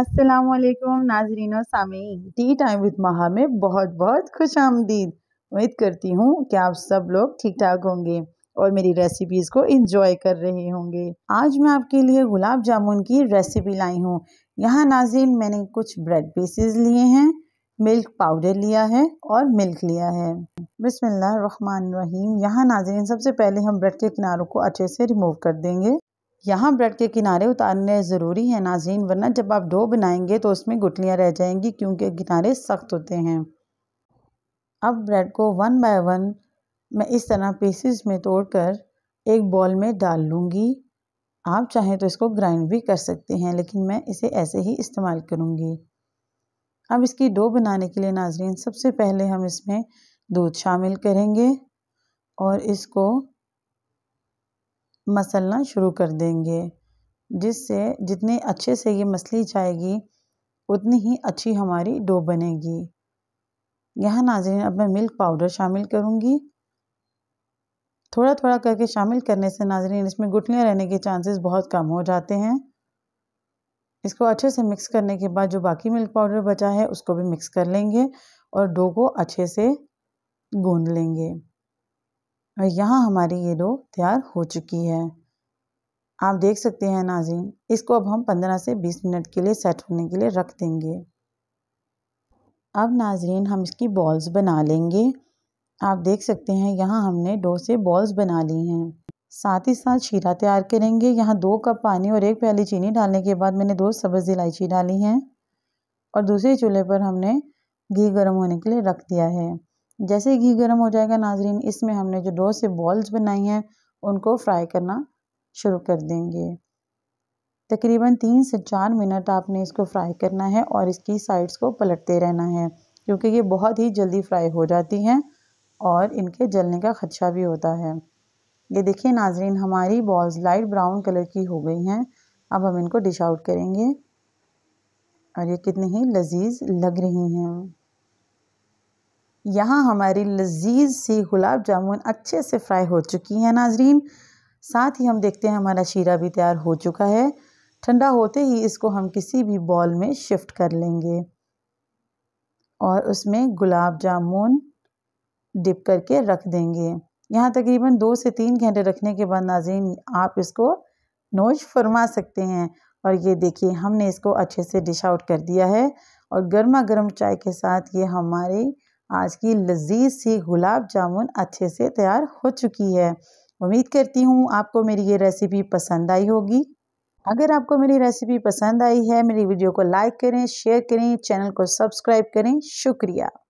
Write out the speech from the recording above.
वालेकुम नाजरीन और सामी टी टाइम विद महा में बहुत बहुत खुश आमदीद उम्मीद करती हूँ कि आप सब लोग ठीक ठाक होंगे और मेरी रेसिपीज़ को इंजॉय कर रहे होंगे आज मैं आपके लिए गुलाब जामुन की रेसिपी लाई हूँ यहाँ नाजरीन मैंने कुछ ब्रेड पीसेस लिए हैं मिल्क पाउडर लिया है और मिल्क लिया है रहीम यहाँ नाजरीन सबसे पहले हम ब्रेड के किनारों को अच्छे से रिमूव कर देंगे यहाँ ब्रेड के किनारे उतारने ज़रूरी हैं नाजीन वरना जब आप डो बनाएंगे तो उसमें गुटलियाँ रह जाएंगी क्योंकि किनारे सख्त होते हैं अब ब्रेड को वन बाय वन मैं इस तरह पीसीस में तोड़कर एक बॉल में डाल लूँगी आप चाहें तो इसको ग्राइंड भी कर सकते हैं लेकिन मैं इसे ऐसे ही इस्तेमाल करूँगी अब इसकी डो बनाने के लिए नाजरीन सबसे पहले हम इसमें दूध शामिल करेंगे और इसको मसलना शुरू कर देंगे जिससे जितने अच्छे से ये मसली जाएगी उतनी ही अच्छी हमारी डो बनेगी यहाँ नाजरीन अब मैं मिल्क पाउडर शामिल करूँगी थोड़ा थोड़ा करके शामिल करने से नाजरीन इसमें गुटलियाँ रहने के चांसेस बहुत कम हो जाते हैं इसको अच्छे से मिक्स करने के बाद जो बाकी मिल्क पाउडर बचा है उसको भी मिक्स कर लेंगे और डो को अच्छे से गूँध लेंगे और यहाँ हमारी ये डो तैयार हो चुकी है आप देख सकते हैं नाजीन इसको अब हम 15 से 20 मिनट के लिए सेट होने के लिए रख देंगे अब नाजरीन हम इसकी बॉल्स बना लेंगे आप देख सकते हैं यहाँ हमने डो से बॉल्स बना ली हैं साथ ही साथ शीरा तैयार करेंगे यहाँ दो कप पानी और एक प्याली चीनी डालने के बाद मैंने दो सब्ज़ इलायची डाली हैं और दूसरे चूल्हे पर हमने घी गर्म होने के लिए रख दिया है जैसे ही घी गर्म हो जाएगा नाजरीन इसमें हमने जो डो से बॉल्स बनाई हैं उनको फ्राई करना शुरू कर देंगे तकरीबन तीन से चार मिनट आपने इसको फ्राई करना है और इसकी साइड्स को पलटते रहना है क्योंकि ये बहुत ही जल्दी फ्राई हो जाती हैं और इनके जलने का खदशा भी होता है ये देखिए नाजरीन हमारी बॉल्स लाइट ब्राउन कलर की हो गई हैं अब हम इनको डिश आउट करेंगे और ये कितनी ही लजीज लग रही हैं यहाँ हमारी लजीज सी गुलाब जामुन अच्छे से फ्राई हो चुकी है नाजरीन साथ ही हम देखते हैं हमारा शीरा भी तैयार हो चुका है ठंडा होते ही इसको हम किसी भी बॉल में शिफ्ट कर लेंगे और उसमें गुलाब जामुन डिप करके रख देंगे यहाँ तकरीबन दो से तीन घंटे रखने के बाद नाजरीन आप इसको नोश फरमा सकते हैं और ये देखिए हमने इसको अच्छे से डिश आउट कर दिया है और गर्मा गर्म चाय के साथ ये हमारे आज की लजीज सी गुलाब जामुन अच्छे से तैयार हो चुकी है उम्मीद करती हूँ आपको मेरी ये रेसिपी पसंद आई होगी अगर आपको मेरी रेसिपी पसंद आई है मेरी वीडियो को लाइक करें शेयर करें चैनल को सब्सक्राइब करें शुक्रिया